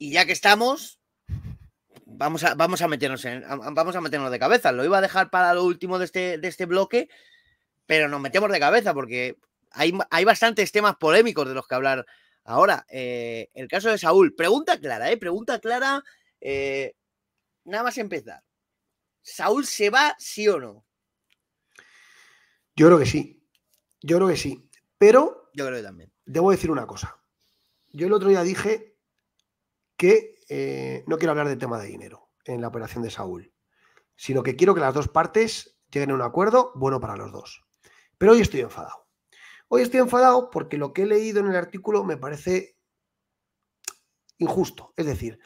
Y ya que estamos, vamos a, vamos a meternos vamos a meternos de cabeza. Lo iba a dejar para lo último de este, de este bloque, pero nos metemos de cabeza porque hay, hay bastantes temas polémicos de los que hablar ahora. Eh, el caso de Saúl, pregunta clara, ¿eh? Pregunta clara. Eh, nada más empezar. ¿Saúl se va, sí o no? Yo creo que sí. Yo creo que sí. Pero. Yo creo que también. Debo decir una cosa. Yo el otro día dije que eh, no quiero hablar de tema de dinero en la operación de Saúl, sino que quiero que las dos partes lleguen a un acuerdo bueno para los dos. Pero hoy estoy enfadado. Hoy estoy enfadado porque lo que he leído en el artículo me parece injusto. Es decir,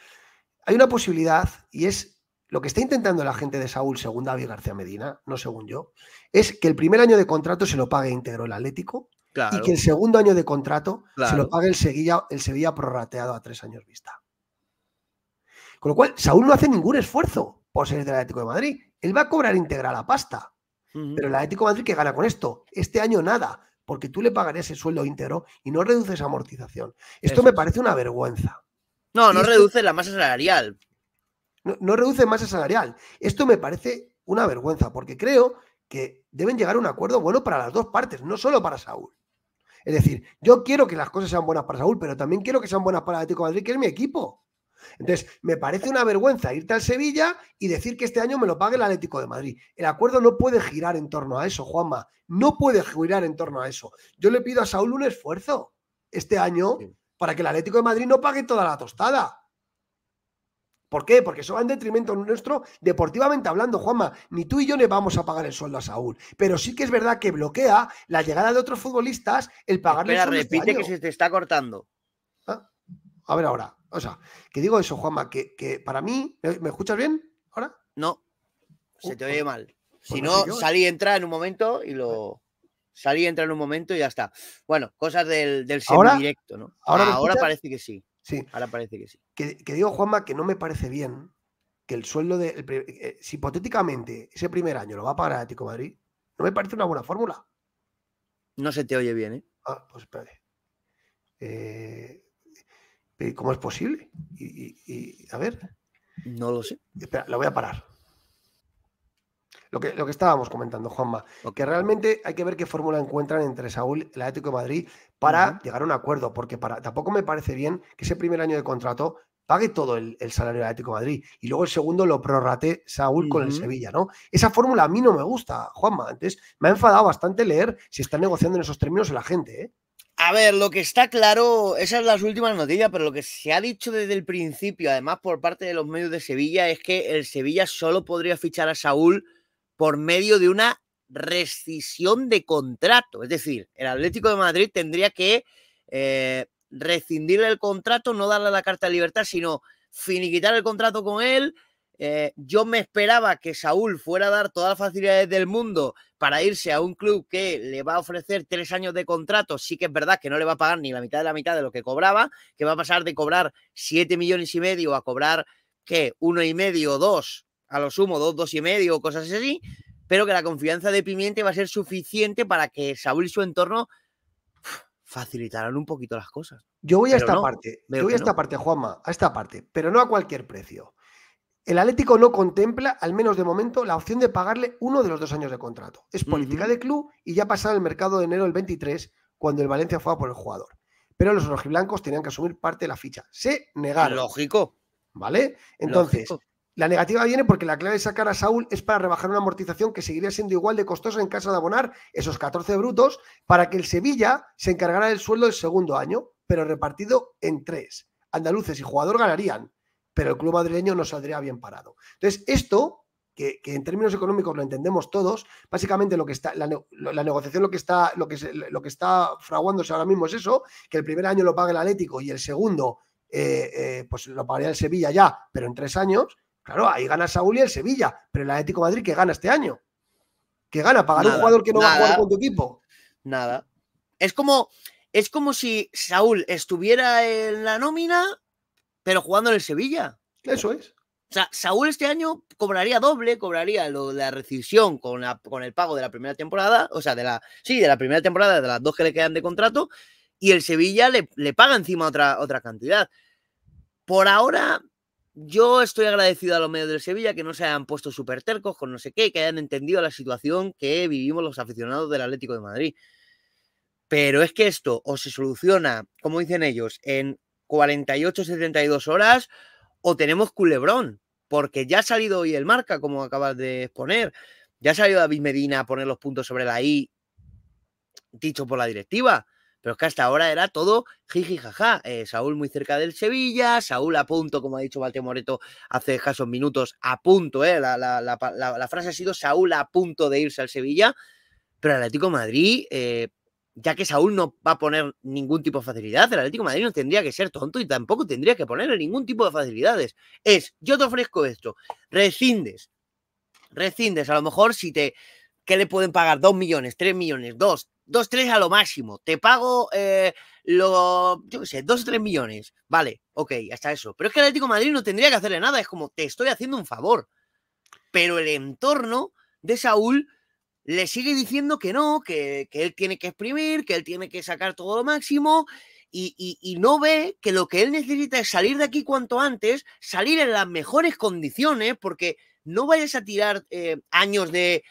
hay una posibilidad y es lo que está intentando la gente de Saúl, según David García Medina, no según yo, es que el primer año de contrato se lo pague íntegro el Atlético y que el segundo año de contrato se lo pague el Sevilla, el Sevilla prorrateado a tres años vista. Con lo cual, Saúl no hace ningún esfuerzo por ser del Atlético de Madrid. Él va a cobrar integral la pasta. Pero el Atlético de Madrid que gana con esto, este año nada, porque tú le pagarías el sueldo íntegro y no reduces amortización. Esto me parece una vergüenza. No, no reduce la masa salarial. No, no reduce masa salarial. Esto me parece una vergüenza, porque creo que deben llegar a un acuerdo bueno para las dos partes, no solo para Saúl. Es decir, yo quiero que las cosas sean buenas para Saúl, pero también quiero que sean buenas para el Atlético de Madrid, que es mi equipo. Entonces, me parece una vergüenza irte al Sevilla y decir que este año me lo pague el Atlético de Madrid. El acuerdo no puede girar en torno a eso, Juanma. No puede girar en torno a eso. Yo le pido a Saúl un esfuerzo este año para que el Atlético de Madrid no pague toda la tostada. ¿Por qué? Porque eso va en detrimento nuestro, deportivamente hablando, Juanma. Ni tú y yo le vamos a pagar el sueldo a Saúl. Pero sí que es verdad que bloquea la llegada de otros futbolistas el pagarle el sueldo este repite que se te está cortando. Ah, a ver ahora. O sea, que digo eso, Juanma, que, para mí, ¿me, escuchas bien ahora? No, se uh, te oye pues, mal. Pues si no, ¿eh? salí y entra en un momento y lo... Salí, entra en un momento y ya está. Bueno, cosas del, del semidirecto, ¿no? Ahora, parece que sí. Sí. Ahora parece que sí. Que, digo, Juanma, que no me parece bien que el sueldo de. Eh, si hipotéticamente ese primer año lo va a pagar Atlético Madrid, no me parece una buena fórmula. No se te oye bien, ¿eh? Ah, pues espérate. Eh, ¿cómo es posible? Y, a ver. No lo sé. Espera, la voy a parar. Lo que, lo que estábamos comentando, Juanma, que realmente hay que ver qué fórmula encuentran entre Saúl el Atlético de Madrid para llegar a un acuerdo, porque para, tampoco me parece bien que ese primer año de contrato pague todo el, el salario del Atlético de Madrid y luego el segundo lo prorrate Saúl con el Sevilla, ¿no? Esa fórmula a mí no me gusta, Juanma. Antes me ha enfadado bastante leer si están negociando en esos términos la gente, ¿eh? A ver, lo que está claro, esas son las últimas noticias, pero lo que se ha dicho desde el principio, además por parte de los medios de Sevilla, es que el Sevilla solo podría fichar a Saúl por medio de una rescisión de contrato. Es decir, el Atlético de Madrid tendría que eh, rescindirle el contrato, no darle la carta de libertad, sino finiquitar el contrato con él, eh, yo me esperaba que Saúl fuera a dar todas las facilidades del mundo para irse a un club que le va a ofrecer tres años de contrato. Sí que es verdad que no le va a pagar ni la mitad de la mitad de lo que cobraba, que va a pasar de cobrar siete millones y medio a cobrar que uno y medio, dos, a lo sumo dos, dos y medio, cosas así. Pero que la confianza de Pimiente va a ser suficiente para que Saúl y su entorno facilitarán un poquito las cosas. Yo voy a esta parte, yo voy a esta parte, Juanma, a esta parte, pero no a cualquier precio. El Atlético no contempla, al menos de momento, la opción de pagarle uno de los dos años de contrato. Es política de club y ya pasará el mercado de enero del 23, cuando el Valencia fue a por el jugador. Pero los rojiblancos tenían que asumir parte de la ficha. Se negaron. Lógico. ¿Vale? Entonces, la negativa viene porque la clave de sacar a Saúl es para rebajar una amortización que seguiría siendo igual de costosa en casa de abonar esos 14 brutos para que el Sevilla se encargara del sueldo del segundo año, pero repartido en tres. Andaluces y jugador ganarían pero el club madrileño no saldría bien parado. Entonces, esto, que, en términos económicos lo entendemos todos, básicamente lo que está, la, negociación lo que está, lo que, lo que está fraguándose ahora mismo es eso, que el primer año lo pague el Atlético y el segundo, eh, eh, pues lo pagaría el Sevilla ya, pero en tres años, claro, ahí gana Saúl y el Sevilla, pero el Atlético Madrid que gana este año. Que gana, pagar un jugador que no va a jugar con tu equipo. Nada. Es como, es como si Saúl estuviera en la nómina pero jugando en el Sevilla. Eso es. O sea, Saúl este año cobraría doble, cobraría la rescisión con, la, con el pago de la primera temporada, o sea, de la, sí, de la primera temporada, de las dos que le quedan de contrato, y el Sevilla le, paga encima otra, otra cantidad. Por ahora, yo estoy agradecido a los medios del Sevilla que no se hayan puesto súper tercos con no sé qué, que hayan entendido la situación que vivimos los aficionados del Atlético de Madrid. Pero es que esto o se soluciona, como dicen ellos, en 48, 72 horas o tenemos culebrón, porque ya ha salido hoy el marca, como acabas de exponer. Ya ha salido David Medina a poner los puntos sobre la I, dicho por la directiva. Pero es que hasta ahora era todo jiji jaja. Eh, Saúl muy cerca del Sevilla, Saúl a punto, como ha dicho Valtemoreto Moreto hace escasos minutos, a punto, eh, la, frase ha sido Saúl a punto de irse al Sevilla. Pero el Atlético Madrid eh, ya que Saúl no va a poner ningún tipo de facilidad, el Atlético Madrid no tendría que ser tonto y tampoco tendría que ponerle ningún tipo de facilidades. Es, yo te ofrezco esto, rescindes, rescindes, a lo mejor si te, ¿qué le pueden pagar? ¿2 millones, 3 millones, dos 2, 3 a lo máximo? Te pago, eh, lo, yo qué sé, dos o 3 millones, vale, ok, hasta eso. Pero es que el Atlético Madrid no tendría que hacerle nada, es como, te estoy haciendo un favor. Pero el entorno de Saúl le sigue diciendo que no, que, él tiene que exprimir, que él tiene que sacar todo lo máximo y, no ve que lo que él necesita es salir de aquí cuanto antes, salir en las mejores condiciones, porque no vayas a tirar eh, años de,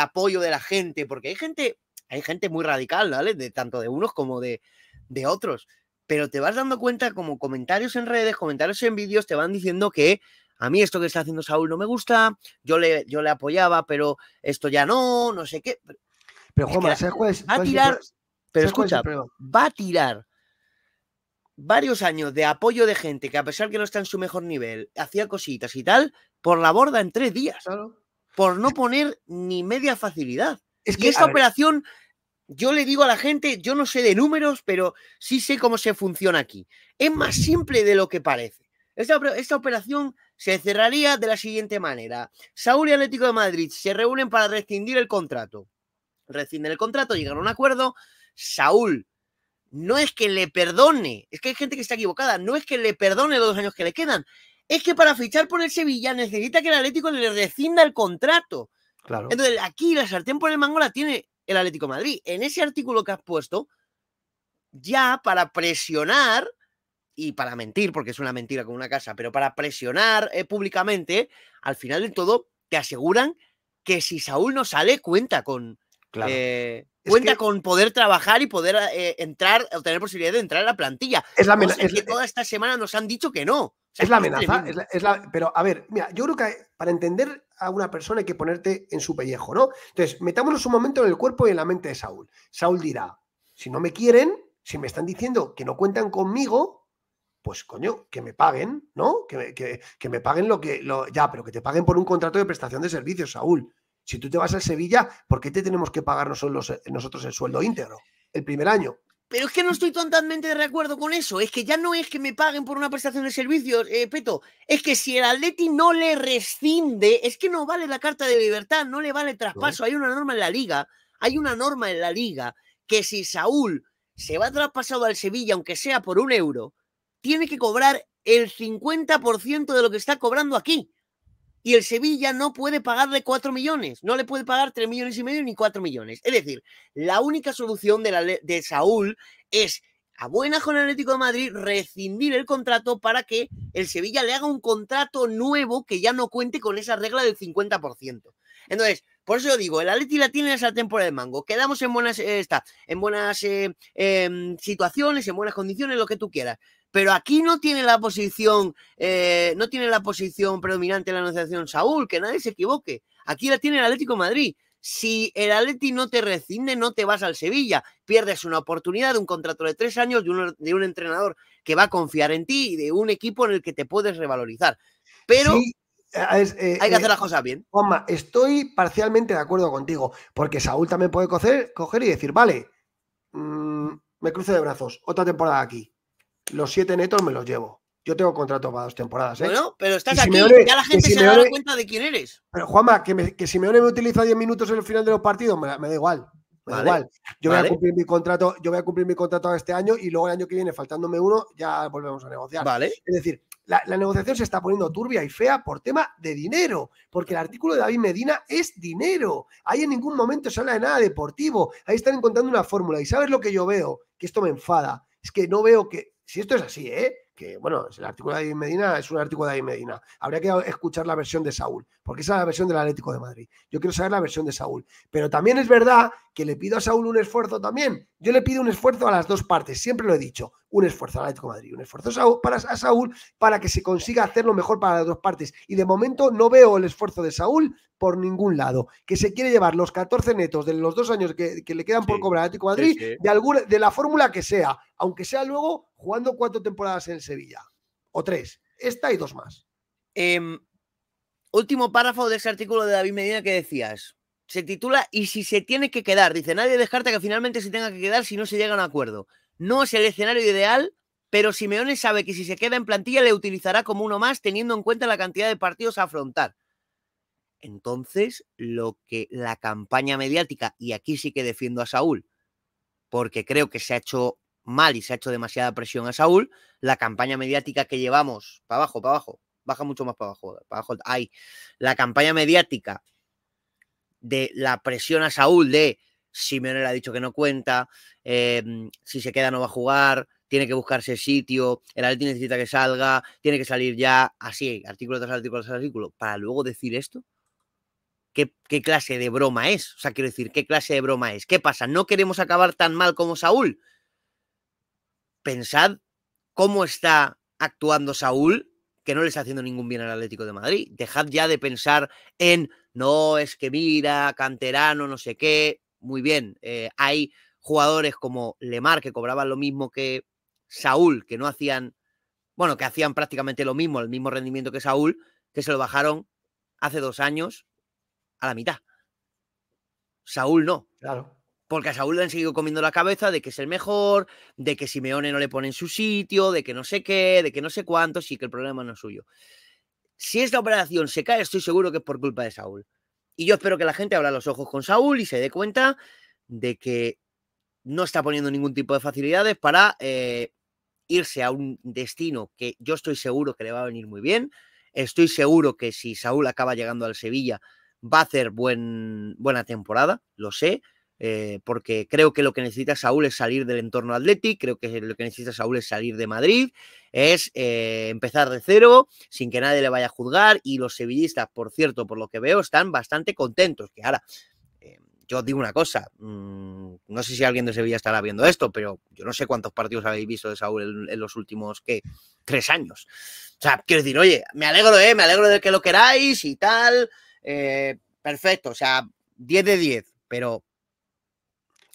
apoyo de la gente, porque hay gente, hay gente muy radical, ¿vale? De, tanto de unos como de, de otros pero te vas dando cuenta como comentarios en redes, comentarios en vídeos, te van diciendo que a mí esto que está haciendo Saúl no me gusta, yo le, yo le apoyaba, pero esto ya no, no sé qué. Pero, Juan, Va a tirar, pero escucha, va a tirar varios años de apoyo de gente que a pesar que no está en su mejor nivel, hacía cositas y tal, por la borda en tres días. Por no poner ni media facilidad. Es que, esta operación yo le digo a la gente, yo no sé de números, pero sí sé cómo se funciona aquí. Es más simple de lo que parece. Esta, operación se cerraría de la siguiente manera. Saúl y Atlético de Madrid se reúnen para rescindir el contrato. Rescinden el contrato, llegan a un acuerdo. Saúl no es que le perdone, es que hay gente que está equivocada, no es que le perdone los dos años que le quedan, es que para fichar por el Sevilla necesita que el Atlético le rescinda el contrato. Claro. Entonces, aquí la sartén por el mango la tiene el Atlético Madrid. En ese artículo que has puesto, ya para presionar y para mentir, porque es una mentira como una casa, pero para presionar eh, públicamente, al final del todo, te aseguran que si Saúl no sale, cuenta con, eh, cuenta con poder trabajar y poder eh, entrar o tener posibilidad de entrar a la plantilla. Es la amenaza. que eh toda esta semana nos han dicho que no. es la amenaza. pero a ver, mira, yo creo que para entender a una persona hay que ponerte en su pellejo, ¿no? Entonces, metámonos un momento en el cuerpo y en la mente de Saúl. Saúl dirá: si no me quieren, si me están diciendo que no cuentan conmigo, pues coño, que me paguen, ¿no? Que, que, que me paguen lo que. Lo, ya, pero que te paguen por un contrato de prestación de servicios, Saúl. Si tú te vas al Sevilla, ¿por qué te tenemos que pagar eh, nosotros, el sueldo íntegro el primer año? Pero es que no estoy totalmente de acuerdo con eso. Es que ya no es que me paguen por una prestación de servicios, eh, Peto. Es que si el Atleti no le rescinde, es que no vale la carta de libertad, no le vale el traspaso. Hay una norma en la liga, hay una norma en la liga que si Saúl se va traspasado al Sevilla, aunque sea por un euro, tiene que cobrar el 50% de lo que está cobrando aquí y el Sevilla no puede pagarle 4 millones, no le puede pagar 3 millones y medio ni 4 millones. Es decir, la única solución de, la, de Saúl es a buenas con el Atlético de Madrid rescindir el contrato para que el Sevilla le haga un contrato nuevo que ya no cuente con esa regla del 50%. Entonces, por eso yo digo, el Atleti la tiene esa temporada de mango. Quedamos en buenas, eh, está, en buenas eh, em, situaciones, en buenas condiciones, lo que tú quieras. Pero aquí no tiene la posición, eh, no tiene la posición predominante en la anunciación Saúl, que nadie se equivoque. Aquí la tiene el Atlético Madrid. Si el Atleti no te rescinde, no te vas al Sevilla. Pierdes una oportunidad de un contrato de tres años, de un, entrenador que va a confiar en ti y de un equipo en el que te puedes revalorizar. Pero eh, Hay que hacer eh, las cosas bien. Juanma, estoy parcialmente de acuerdo contigo, porque Saúl también puede coger, y decir, vale, mm, me cruce de brazos, otra temporada aquí los siete netos me los llevo. Yo tengo contrato para dos temporadas. ¿eh? Bueno, pero estás aquí, ya la gente se cuenta de quién eres. Pero Juanma, que, me, Simeone me utiliza 10 minutos en el final de los partidos, me, da igual. Me da igual. Yo voy a cumplir mi contrato, yo voy a cumplir mi contrato este año y luego el año que viene, faltándome uno, ya volvemos a negociar. Es decir, la, negociación se está poniendo turbia y fea por tema de dinero, porque el artículo de David Medina es dinero. Ahí en ningún momento se habla de nada deportivo. Ahí están encontrando una fórmula. Y sabes lo que yo veo, que esto me enfada, es que no veo que si esto es así, ¿eh? Que bueno, el artículo de David Medina es un artículo de David Medina. Habría que escuchar la versión de Saúl, porque esa es la versión del Atlético de Madrid. Yo quiero saber la versión de Saúl. Pero también es verdad que le pido a Saúl un esfuerzo también. Yo le pido un esfuerzo a las dos partes, siempre lo he dicho un esfuerzo al Atlético de Madrid, un esfuerzo para, a Saúl para que se consiga hacer lo mejor para las dos partes. Y de momento no veo el esfuerzo de Saúl por ningún lado, que se quiere llevar los 14 netos de los dos años que, le quedan por cobrar al Atlético de Madrid, De, alguna, de la fórmula que sea, aunque sea luego jugando cuatro temporadas en Sevilla, o tres, esta y dos más. Em, último párrafo de ese artículo de David Medina que decías. Se titula Y si se tiene que quedar. Dice, nadie descarta que finalmente se tenga que quedar si no se llega a un acuerdo. No es el escenario ideal, pero Simeone sabe que si se queda en plantilla le utilizará como uno más teniendo en cuenta la cantidad de partidos a afrontar. Entonces, lo que la campaña mediática, y aquí sí que defiendo a Saúl, porque creo que se ha hecho mal y se ha hecho demasiada presión a Saúl, la campaña mediática que llevamos, para abajo, para abajo, baja mucho más para abajo, para abajo, ahí, la campaña mediática de la presión a Saúl de Simeone le ha dicho que no cuenta, em, si se queda no va a jugar, tiene que buscarse sitio, el Atlético necesita que salga, tiene que salir ya, así, artículo tras artículo tras artículo, para luego decir esto. ¿Qué, ¿Qué clase de broma es? O sea, quiero decir, ¿qué clase de broma es? ¿Qué pasa? ¿No queremos acabar tan mal como Saúl? Pensad cómo está actuando Saúl que no le está haciendo ningún bien al Atlético de Madrid. Dejad ya de pensar en, no, es que mira, canterano, no sé qué muy bien. Eh, hay jugadores como Lemar que cobraban lo mismo que Saúl, que no hacían, bueno, que hacían prácticamente lo mismo, el mismo rendimiento que Saúl, que se lo bajaron hace dos años a la mitad. Saúl no. Claro. Porque a Saúl le han seguido comiendo la cabeza de que es el mejor, de que Simeone no le pone en su sitio, de que no sé qué, de que no sé cuánto, sí que el problema no es suyo. Si esta operación se cae, estoy seguro que es por culpa de Saúl. Y yo espero que la gente abra los ojos con Saúl y se dé cuenta de que no está poniendo ningún tipo de facilidades para eh, irse a un destino que yo estoy seguro que le va a venir muy bien. Estoy seguro que si Saúl acaba llegando al Sevilla, va a hacer buen, buena temporada, lo sé. Eh, porque creo que lo que necesita Saúl es salir del entorno atlético, creo que lo que necesita Saúl es salir de Madrid, es eh, empezar de cero, sin que nadie le vaya a juzgar, y los sevillistas, por cierto, por lo que veo, están bastante contentos, que ahora... Eh, yo os digo una cosa, mm, no sé si alguien de Sevilla estará viendo esto, pero yo no sé cuántos partidos habéis visto de Saúl en, los últimos, ¿qué? Tres años. O sea, quiero decir, oye, me alegro, ¿eh? Me alegro de que lo queráis y tal. perfecto, o sea, 10 de 10, pero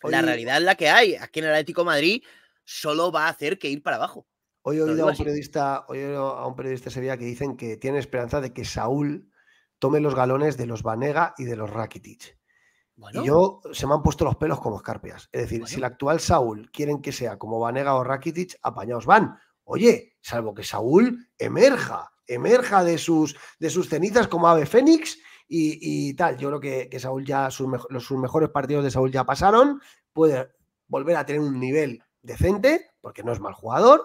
la realidad es la que hay. Aquí en el Atlético Madrid solo va a hacer que ir para abajo. Hoy he oído a un, periodista, hoy a un periodista sería que dicen que tiene esperanza de que Saúl tome los galones de los Vanega y de los Rakitic. Y yo se me han puesto los pelos como escarpias. Es decir, si el actual Saúl quieren que sea como Vanega o Rakitic, apañados van. Oye, salvo que Saúl emerja, emerja de sus, de sus cenizas como ave fénix y, tal. Yo creo que, Saúl ya, sus, los, sus mejores partidos de Saúl ya pasaron, puede volver a tener un nivel decente, porque no es mal jugador,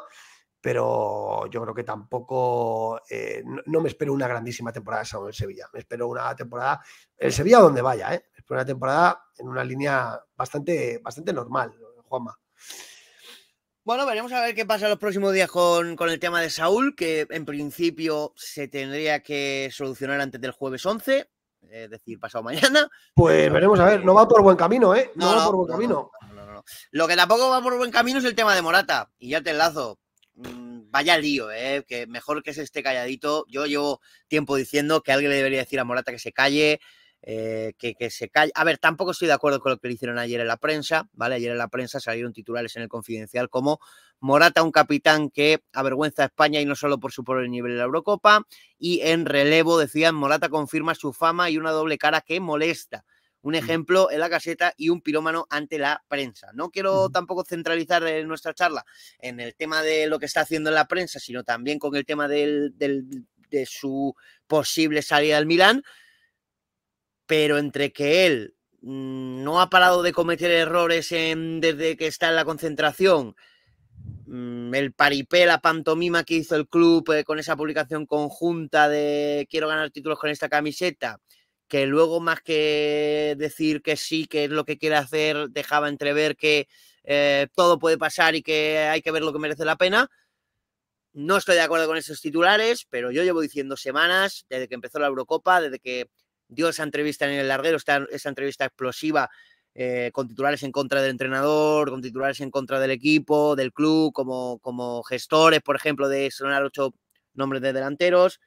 pero yo creo que tampoco, eh, no, me espero una grandísima temporada de Saúl en Sevilla, me espero una temporada, en Sevilla donde vaya, ¿eh? me espero una temporada en una línea bastante, bastante normal, Juanma. Bueno, veremos a ver qué pasa los próximos días con, con, el tema de Saúl, que en principio se tendría que solucionar antes del jueves 11 es decir, pasado mañana. Pues veremos, a ver, no va por buen camino, ¿eh? No, va por buen camino. Lo que tampoco va por buen camino es el tema de Morata, y ya te enlazo. Mm, vaya lío, ¿eh? Que mejor que se esté calladito. Yo llevo tiempo diciendo que alguien le debería decir a Morata que se calle. Eh, que, que, se calle. A ver, tampoco estoy de acuerdo con lo que le hicieron ayer en la prensa, ¿vale? Ayer en la prensa salieron titulares en el confidencial como Morata, un capitán que avergüenza a España y no solo por su pobre nivel en la Eurocopa. Y en relevo, decían, Morata confirma su fama y una doble cara que molesta. Un ejemplo en la caseta y un pirómano ante la prensa. No quiero tampoco centralizar eh, nuestra charla en el tema de lo que está haciendo en la prensa, sino también con el tema de su posible salida al Milán. Pero entre que él mm, no ha parado de cometer errores desde que está en la concentración, Mm, el paripé, la pantomima que hizo el club eh, con esa publicación conjunta de quiero ganar títulos con esta camiseta, que luego más que decir que sí, que es lo que quiere hacer, dejaba entrever que eh, todo puede pasar y que hay que ver lo que merece la pena. No estoy de acuerdo con esos titulares, pero yo llevo diciendo semanas, desde que empezó la Eurocopa, desde que dio esa entrevista en el larguero, esta, esa entrevista explosiva eh, con titulares en contra del entrenador, con titulares en contra del equipo, del club, como, gestores, por ejemplo, de sonar ocho nombres de delanteros.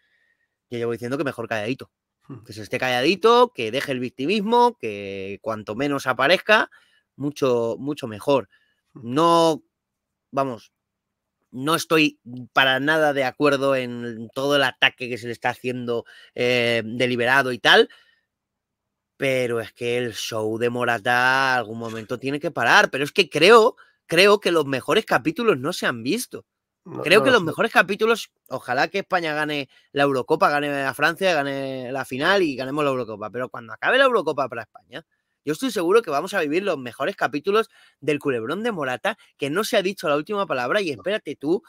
Yo llevo diciendo que mejor calladito. Hmm. Que se esté calladito, que deje el victimismo, que cuanto menos aparezca, mucho, mucho mejor. Hmm. No, vamos, no estoy para nada de acuerdo en todo el ataque que se le está haciendo eh, deliberado y tal, pero es que el show de Morata algún momento tiene que parar. Pero es que creo, creo que los mejores capítulos no se han visto. creo que los mejores capítulos, ojalá que España gane la Eurocopa, gane a Francia, gane la final y ganemos la Eurocopa. Pero cuando acabe la Eurocopa para España, yo estoy seguro que vamos a vivir los mejores capítulos del culebrón de Morata, que no se ha dicho la última palabra. Y espérate tú,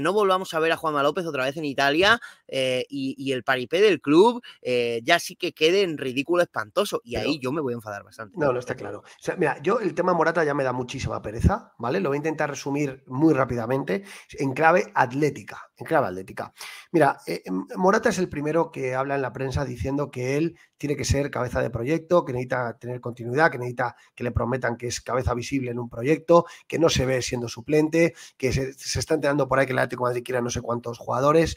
no volvamos a ver a Juanma López otra vez en Italia eh, y, el paripé del club eh, ya sí que quede en ridículo espantoso. Y ahí yo me voy a enfadar bastante. No, no está claro. mira, yo el tema Morata ya me da muchísima pereza, ¿vale? Lo voy a intentar resumir muy rápidamente en clave atlética. En clave atlética. Mira, eh, em, Morata es el primero que habla en la prensa diciendo que él tiene que ser cabeza de proyecto, que necesita tener continuidad, que necesita que le prometan que es cabeza visible en un proyecto, que no se ve siendo suplente, que se, se está enterando por ahí que el Atlético Madrid quiera no sé cuántos jugadores.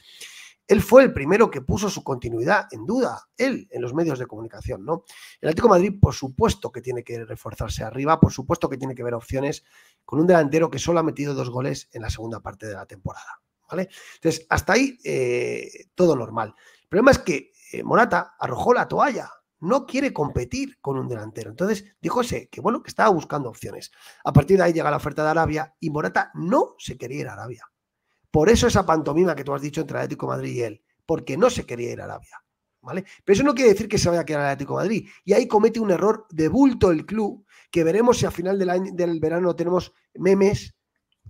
Él fue el primero que puso su continuidad en duda, él, en los medios de comunicación, ¿no? El Atlético Madrid, por supuesto que tiene que reforzarse arriba, por supuesto que tiene que ver opciones con un delantero que solo ha metido dos goles en la segunda parte de la temporada, ¿vale? Entonces, hasta ahí eh, todo normal. El problema es que eh, Morata arrojó la toalla, no quiere competir con un delantero. Entonces, ese que bueno, que estaba buscando opciones. A partir de ahí llega la oferta de Arabia y Morata no se quería ir a Arabia. Por eso esa pantomima que tú has dicho entre Atlético Madrid y él, porque no se quería ir a Arabia. ¿Vale? Pero eso no quiere decir que se vaya a quedar al Atlético Madrid. Y ahí comete un error de bulto el club, que veremos si a final del, del verano tenemos memes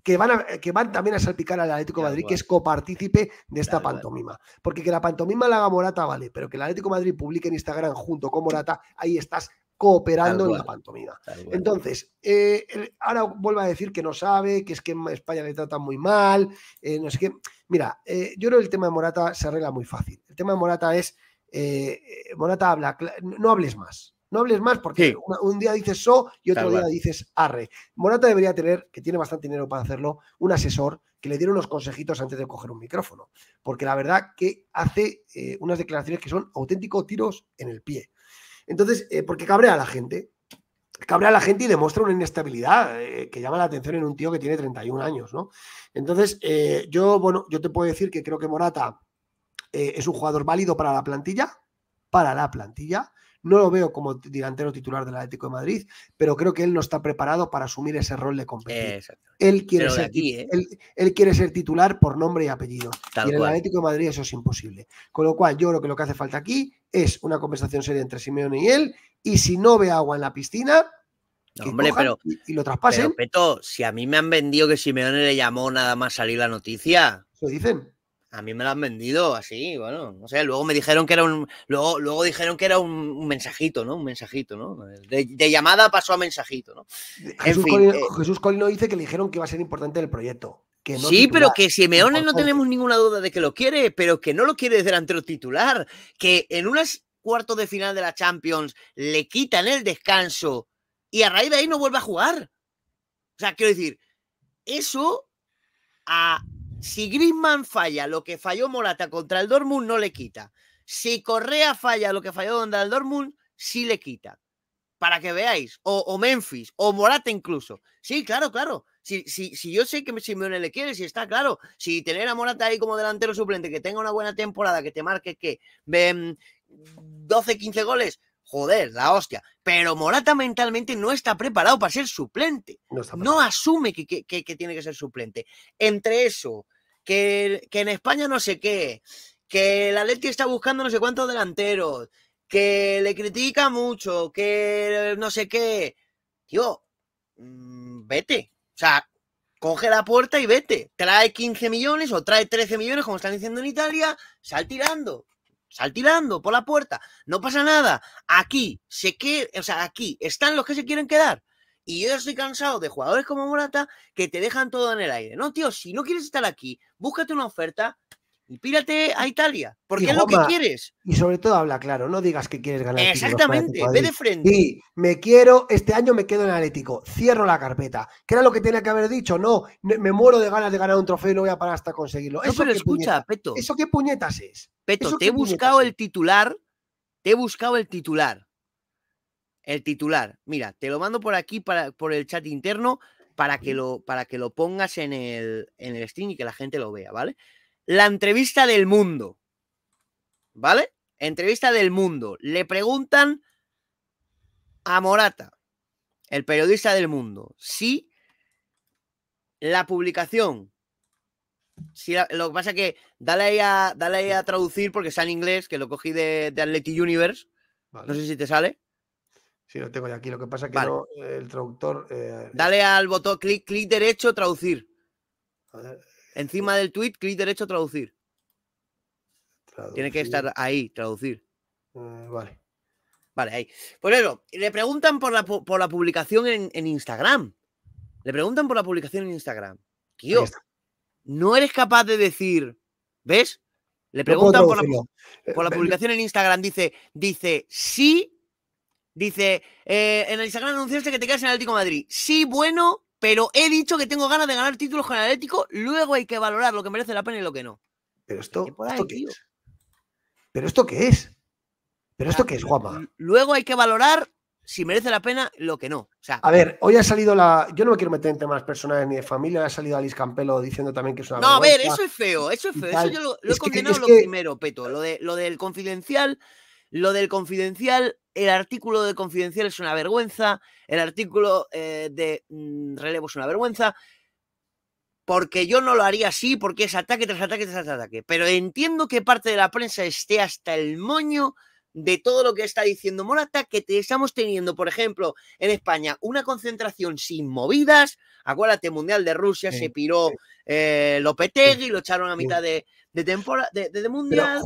que van, que van también a salpicar al Atlético Madrid, que es copartícipe de esta pantomima. Porque que la pantomima la haga Morata, vale, pero que el Atlético Madrid publique en Instagram junto con Morata, ahí estás cooperando en la pantomima. Entonces, eh, ahora vuelvo a decir que no sabe, que es que España le trata muy mal, eh, no sé qué. Mira, eh, yo creo que el tema de Morata se arregla muy fácil. El tema de Morata es, Morata habla, no hables más. No hables más porque un, día dices so y otro día dices arre. Morata debería tener, que tiene bastante dinero para hacerlo, un asesor que le diera unos consejitos antes de coger un micrófono. Porque la verdad que hace unas declaraciones que son auténticos tiros en el pie. Entonces, eh, porque cabrea a la gente. Cabrea a la gente y demuestra una inestabilidad eh, que llama la atención en un tío que tiene 31 años, ¿no? Entonces, eh, yo, bueno, yo te puedo decir que creo que Morata es un jugador válido para la plantilla, para la plantilla, no lo veo como delantero titular del Atlético de Madrid, pero creo que él no está preparado para asumir ese rol de competir. ¿eh? Él quiere, ser, titular por nombre y apellido. y en el Atlético de Madrid eso es imposible. Con lo cual, yo creo que lo que hace falta aquí es una conversación seria entre Simeone y él, y si no ve agua en la piscina, hombre, pero, y, lo traspasen. Pero, si a mí me han vendido que Simeone le llamó nada más salir la noticia. Lo dicen a mí me lo han vendido así, bueno, no sé, luego me dijeron que era un, luego, dijeron que era un, mensajito, ¿no? Un mensajito, ¿no? De, llamada pasó a mensajito, ¿no? Eh, Jesús, Colino, eh. dice que le dijeron que iba a ser importante el proyecto. sí, pero que Simeone no tenemos ninguna duda de que lo quiere, pero que no lo quiere ante delantero titular. Que en unas cuartos de final de la Champions le quitan el descanso y a raíz de ahí no vuelve a jugar. O sea, quiero decir, eso a si Griezmann falla lo que falló Morata contra el Dortmund, no le quita. Si Correa falla lo que falló contra el Dortmund, sí le quita. Para que veáis. O, Memphis, o Morata incluso. Sí, claro, claro. Si, si, yo sé que Simeone le quiere, si está claro, si tener a Morata ahí como delantero suplente, que tenga una buena temporada, que te marque que 12, 15 goles, joder, la hostia. Pero Morata mentalmente no está preparado para ser suplente. No, asume que, que, tiene que ser suplente. Entre eso, que, en España no sé qué, que el Atleti está buscando no sé cuántos delanteros, que le critica mucho, que no sé qué. Tío, mm, vete. O sea, coge la puerta y vete. Trae 15 millones o trae 13 millones, como están diciendo en Italia, sal tirando. Sal tirando por la puerta. No pasa nada. Aquí se que, o sea, aquí están los que se quieren quedar. Y yo estoy cansado de jugadores como Morata que te dejan todo en el aire. No, tío, si no quieres estar aquí, búscate una oferta y pírate a Italia, porque es lo que quieres. Y sobre todo habla claro, no digas que quieres ganar. Exactamente, ve de frente. Y me quiero, este año me quedo en Atlético, cierro la carpeta. ¿Qué era lo que tenía que haber dicho? No, me muero de ganas de ganar un trofeo y no voy a parar hasta conseguirlo. ¿Eso lo escucha, Peto. ¿Eso qué puñetas es? Peto, te he buscado el titular, te he buscado el titular el titular. Mira, te lo mando por aquí, para, por el chat interno, para que lo, para que lo pongas en el, en el stream y que la gente lo vea, ¿vale? La entrevista del mundo, ¿vale? Entrevista del mundo. Le preguntan a Morata, el periodista del mundo, si la publicación, si lo que pasa es que dale ahí, a, dale a traducir porque está en inglés, que lo cogí de, de Universe, no sé si te sale. Sí, lo tengo ya aquí. Lo que pasa es que eh, el traductor. Eh, Dale al botón, clic, clic derecho, traducir. Encima del tweet, clic derecho, traducir. Tiene que estar ahí, traducir. Mm, vale. Vale, ahí. Por eso, le preguntan por la, por la publicación en, Instagram. Le preguntan por la publicación en Instagram. no eres capaz de decir. ¿Ves? Le preguntan por, la, por la eh, publicación en Instagram. Dice, dice, sí Dice, eh, en el Instagram anunciaste que te quedas en el Atlético de Madrid. Sí, bueno, pero he dicho que tengo ganas de ganar títulos con el Atlético. Luego hay que valorar lo que merece la pena y lo que no. Pero esto, ¿Qué ¿esto qué es? ¿Pero es? ¿Pero esto qué es, guapa? Luego hay que valorar si merece la pena lo que no. a ver, hoy ha salido la. Yo no me quiero meter en temas personales ni de familia. Ha salido Alice Campelo diciendo también que es una. No, a ver, eso es feo, eso es feo. yo lo, he condenado lo primero, Peto. Lo, de, lo del confidencial lo del confidencial, el artículo de confidencial es una vergüenza, el artículo eh, de mm, relevo es una vergüenza, porque yo no lo haría así, porque es ataque tras ataque tras ataque. Pero entiendo que parte de la prensa esté hasta el moño de todo lo que está diciendo Morata, que te estamos teniendo, por ejemplo, en España, una concentración sin movidas. Acuérdate, Mundial de Rusia se piró eh, Lopetegui, lo echaron a mitad de, temporada, de, Mundial.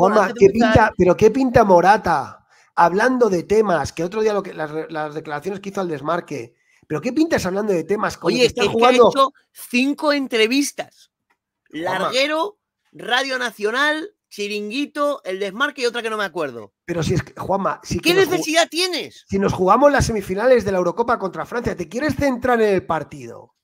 Pero, ¿qué pinta, Morata? Hablando de temas, que otro día lo que, las, declaraciones que hizo al desmarque, pero ¿qué pintas hablando de temas? con jugando... Este que ha hecho cinco entrevistas. Larguero, Radio Nacional, Chiringuito, el desmarque y otra que no me acuerdo. Pero si es que, Juanma, si ¿qué necesidad tienes? Si nos jugamos las semifinales de la Eurocopa contra Francia, ¿te quieres centrar en el partido?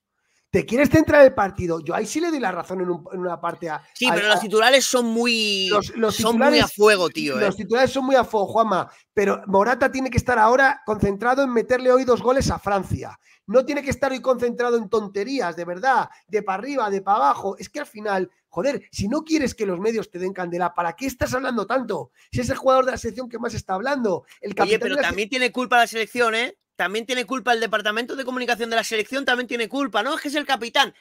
¿Te quieres centrar el partido? Yo ahí sí le doy la razón en, una parte a. Sí, pero los titulares son muy. Los, son muy a fuego, tío. Los eh. titulares son muy a fuego, Juanma. Pero Morata tiene que estar ahora concentrado en meterle hoy dos goles a Francia. No tiene que estar hoy concentrado en tonterías, de verdad, de para arriba, de para abajo. Es que al final, joder, si no quieres que los medios te den candela, ¿para qué estás hablando tanto? Si es el jugador de la selección que más está hablando. El capitán Oye, pero también tiene culpa la selección, ¿eh? También tiene culpa el departamento de comunicación de la selección, también tiene culpa, ¿no? Es que es el capitán.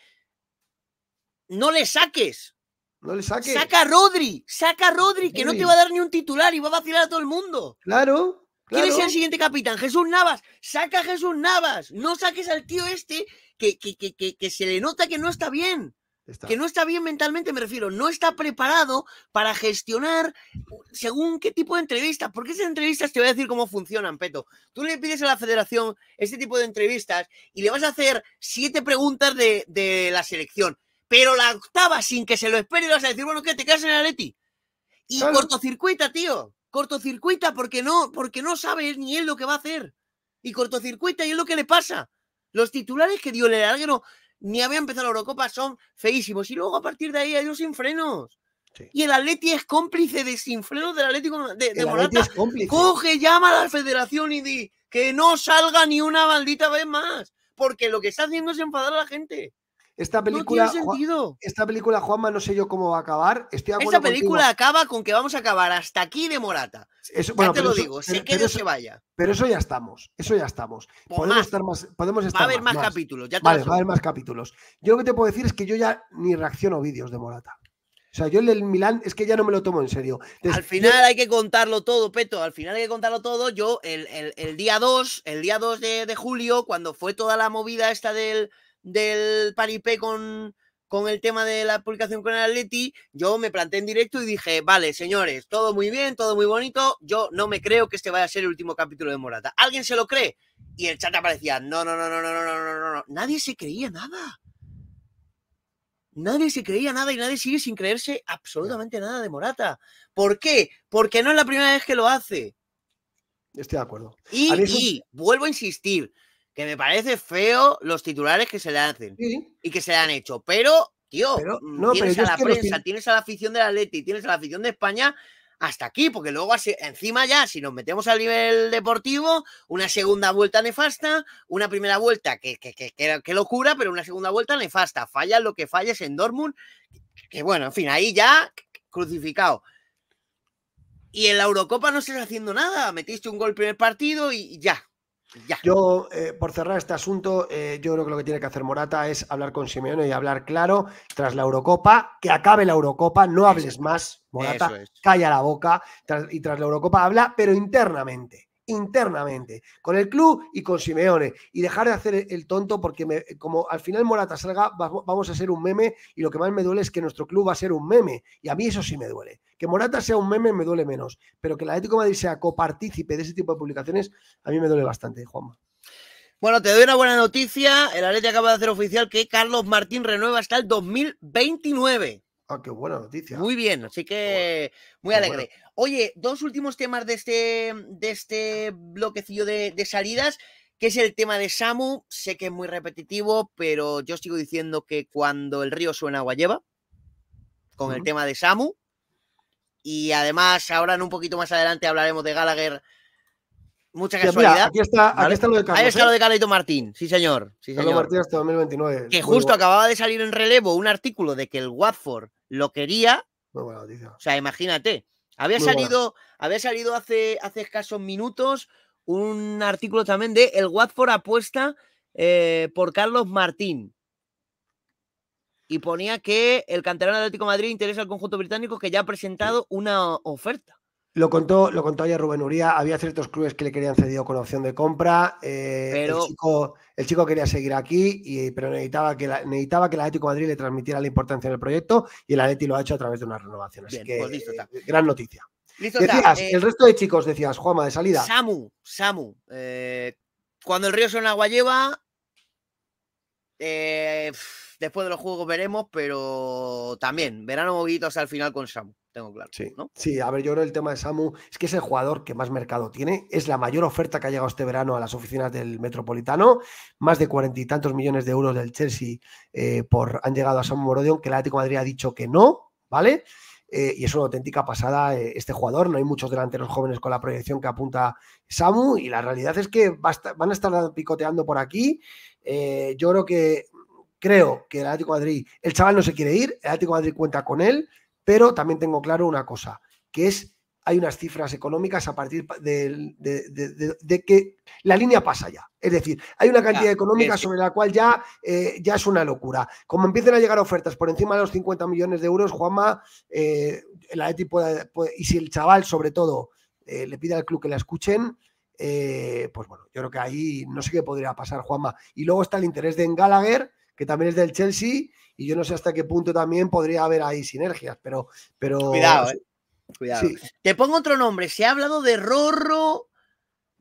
No le saques. No le saques. Saca a Rodri, saca a Rodri, que no te va a dar ni un titular y va a vacilar a todo el mundo. Claro. ¿Quién es el siguiente capitán? Jesús Navas. Saca a Jesús Navas. No saques al tío este que, que, que, se le nota que no está bien. Que no está bien mentalmente, me refiero, no está preparado para gestionar según qué tipo de entrevista. Porque esas entrevistas te voy a decir cómo funcionan, Peto. Tú le pides a la federación este tipo de entrevistas y le vas a hacer siete preguntas de, la selección. Pero la octava, sin que se lo espere, le vas a decir, bueno, ¿qué? ¿Te quedas en Areti? Y cortocircuita, tío. Cortocircuita porque no, porque no sabe ni él lo que va a hacer. Y cortocircuita y es lo que le pasa. Los titulares que dio el larguero ni había empezado la Eurocopa, son feísimos. Y luego a partir de ahí hay dos sin frenos. Y el Atleti es cómplice de sin frenos del Atlético de, Morata. Coge, llama a la federación y di que no salga ni una maldita vez más. Porque lo que está haciendo es enfadar a la gente. Esta película. Esta película, Juanma, no sé yo cómo va a acabar. Estoy Esta película acaba con que vamos a acabar hasta aquí de Morata. Eso, te lo digo, Sé que se vaya. Pero eso ya estamos, eso ya estamos. podemos estar más. va a haber más, capítulos, Vale, va a haber más capítulos. Yo lo que te puedo decir es que yo ya ni reacciono vídeos de Morata. O sea, yo el del Milán es que ya no me lo tomo en serio. al final hay que contarlo todo, Peto. Al final hay que contarlo todo. Yo, el, día 2, el día 2 de, de julio, cuando fue toda la movida esta del, del paripé con, con el tema de la publicación con el Atleti, yo me planté en directo y dije, vale, señores, todo muy bien, todo muy bonito, yo no me creo que este vaya a ser el último capítulo de Morata. ¿Alguien se lo cree? Y el chat aparecía, no, no, no, no, no, no, no, no, no. Nadie se creía nada. Nadie se creía nada y nadie sigue sin creerse absolutamente nada de Morata. ¿Por qué? Porque no es la primera vez que lo hace. Estoy de acuerdo. Y, y vuelvo a insistir, que me parece feo los titulares que se le hacen y que se le han hecho. Pero, tío, mm, tienes a la prensa, tienes a la afición del Atleti, tienes a la afición de España hasta aquí, porque luego encima ya, si nos metemos al nivel deportivo, una segunda vuelta nefasta, una primera vuelta que, que, locura, pero una segunda vuelta nefasta. Fallas lo que falles en Dortmund, que bueno, en fin, ahí ya crucificado. Y en la Eurocopa no estás haciendo nada, metiste un gol primer partido y ya, yo, eh, por cerrar este asunto, eh, yo creo que lo que tiene que hacer Morata es hablar con Simeone y hablar claro tras la Eurocopa, que acabe la Eurocopa, no hables más, Morata, calla la boca y tras la Eurocopa habla, pero internamente internamente, con el club y con Simeone, y dejar de hacer el tonto porque me, como al final Morata salga, vamos a ser un meme y lo que más me duele es que nuestro club va a ser un meme, y a mí eso sí me duele. Que Morata sea un meme me duele menos, pero que la Atlético de Madrid sea copartícipe de ese tipo de publicaciones, a mí me duele bastante, Juanma. Bueno, te doy una buena noticia. El Atleti acaba de hacer oficial que Carlos Martín renueva hasta el 2029. Ah, qué buena noticia. Muy bien, así que muy, alegre. Oye, dos últimos temas de este, de este bloquecillo de, salidas, que es el tema de Samu. Sé que es muy repetitivo, pero yo sigo diciendo que cuando el río suena agua lleva, con el tema de Samu. Y además, ahora en un poquito más adelante hablaremos de Gallagher. Mucha casualidad. aquí, está, lo de Ahí está lo ¿eh? de Carlito Martín, sí, señor. Sí, señor. Martín Que justo acababa de salir en relevo un artículo de que el Watford lo quería. O sea, imagínate. Había salido, había salido hace, hace escasos minutos un artículo también de El Watford apuesta eh, por Carlos Martín. Y ponía que el canterano Atlético de Madrid interesa al conjunto británico que ya ha presentado una oferta. Lo contó, lo contó ayer Rubén Uría, había ciertos clubes que le querían cedido con opción de compra, eh, pero... el, chico, quería seguir aquí, y, pero necesitaba que, la, necesitaba que el Atlético Madrid le transmitiera la importancia del proyecto y el Atleti lo ha hecho a través de una renovación. Así que pues eh, gran noticia. decías, eh, el resto de chicos, decías, Juama de salida. Samu, Samu, cuando el río son agua lleva, después de los juegos veremos, pero también verano hasta el final con Samu tengo claro. Sí. sí, a ver, yo creo el tema de Samu es que es el jugador que más mercado tiene, es la mayor oferta que ha llegado este verano a las oficinas del Metropolitano, más de cuarenta y tantos millones de euros del Chelsea eh, por, han llegado a Samu Morodion, que el Atlético Madrid ha dicho que no, ¿vale? Eh, y es una auténtica pasada eh, este jugador. No hay muchos delanteros jóvenes con la proyección que apunta Samu y la realidad es que van a estar picoteando por aquí. yo creo que creo que el Atlético Madrid, el chaval no se quiere ir, el Atlético Madrid cuenta con él, pero también tengo claro una cosa, que es, hay unas cifras económicas a partir de, que la línea pasa ya. Es decir, hay una cantidad económica sobre la cual ya, eh, ya es una locura. Como empiecen a llegar ofertas por encima de los 50 millones de euros, Juanma, eh, la ETI puede, y si el chaval sobre todo eh, le pide al club que la escuchen, pues bueno, yo creo que ahí no sé qué podría pasar, Juanma. Y luego está el interés de Gallagher, que también es del Chelsea, y yo no sé hasta qué punto también podría haber ahí sinergias, pero... pero Cuidado, ¿eh? Cuidado. Te pongo otro nombre. Se ha hablado de Rorro,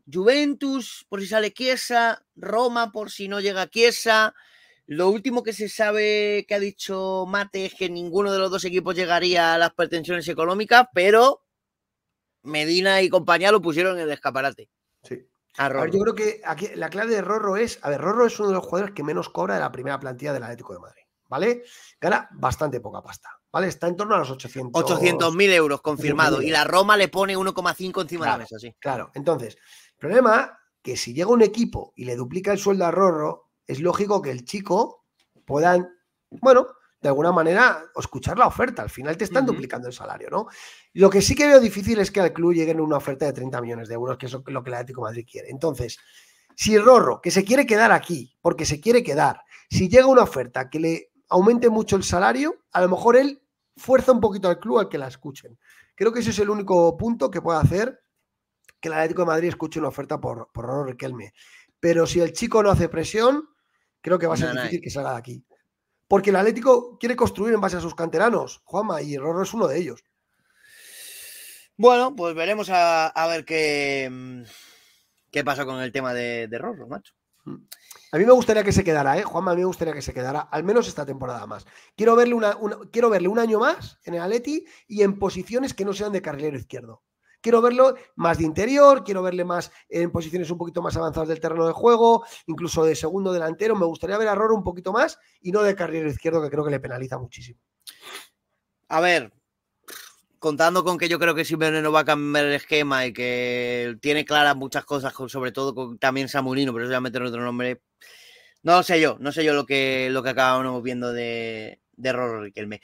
Juventus, por si sale Chiesa, Roma, por si no llega Chiesa. Lo último que se sabe que ha dicho Mate es que ninguno de los dos equipos llegaría a las pretensiones económicas, pero Medina y compañía lo pusieron en el escaparate. Sí. A Rorro. yo creo que aquí la clave de Rorro es, a ver, Rorro es uno de los jugadores que menos cobra de la primera plantilla del Atlético de Madrid. ¿vale? Gana bastante poca pasta, ¿vale? Está en torno a los 800... 800.000 euros confirmado y la Roma le pone 1,5 encima de la mesa, sí. Claro, entonces, el problema que si llega un equipo y le duplica el sueldo a Rorro, es lógico que el chico pueda, bueno, de alguna manera, escuchar la oferta. Al final te están duplicando el salario, ¿no? Lo que sí que veo difícil es que al club lleguen una oferta de 30 millones de euros, que es lo que el Atlético Madrid quiere. Entonces, si Rorro, que se quiere quedar aquí, porque se quiere quedar, si llega una oferta que le aumente mucho el salario, a lo mejor él fuerza un poquito al club al que la escuchen. Creo que ese es el único punto que puede hacer que el Atlético de Madrid escuche una oferta por, por Riquelme. Pero si el chico no hace presión, creo que va a ser difícil que salga de aquí. Porque el Atlético quiere construir en base a sus canteranos, Juanma, y Rorro es uno de ellos. Bueno, pues veremos a, ver qué, qué pasa con el tema de, de Rorro, macho. A mí me gustaría que se quedara, ¿eh? Juanma, a mí me gustaría que se quedara, al menos esta temporada más. Quiero verle, una, quiero verle un año más en el Atleti y en posiciones que no sean de carrilero izquierdo. Quiero verlo más de interior, quiero verle más en posiciones un poquito más avanzadas del terreno de juego, incluso de segundo delantero. Me gustaría ver a Roro un poquito más y no de carrilero izquierdo, que creo que le penaliza muchísimo. A ver, contando con que yo creo que Simeone no va a cambiar el esquema y que tiene claras muchas cosas, sobre todo con también Samulino, pero eso ya meter otro nombre. No sé yo, no sé yo lo que, lo que acabamos viendo de, de el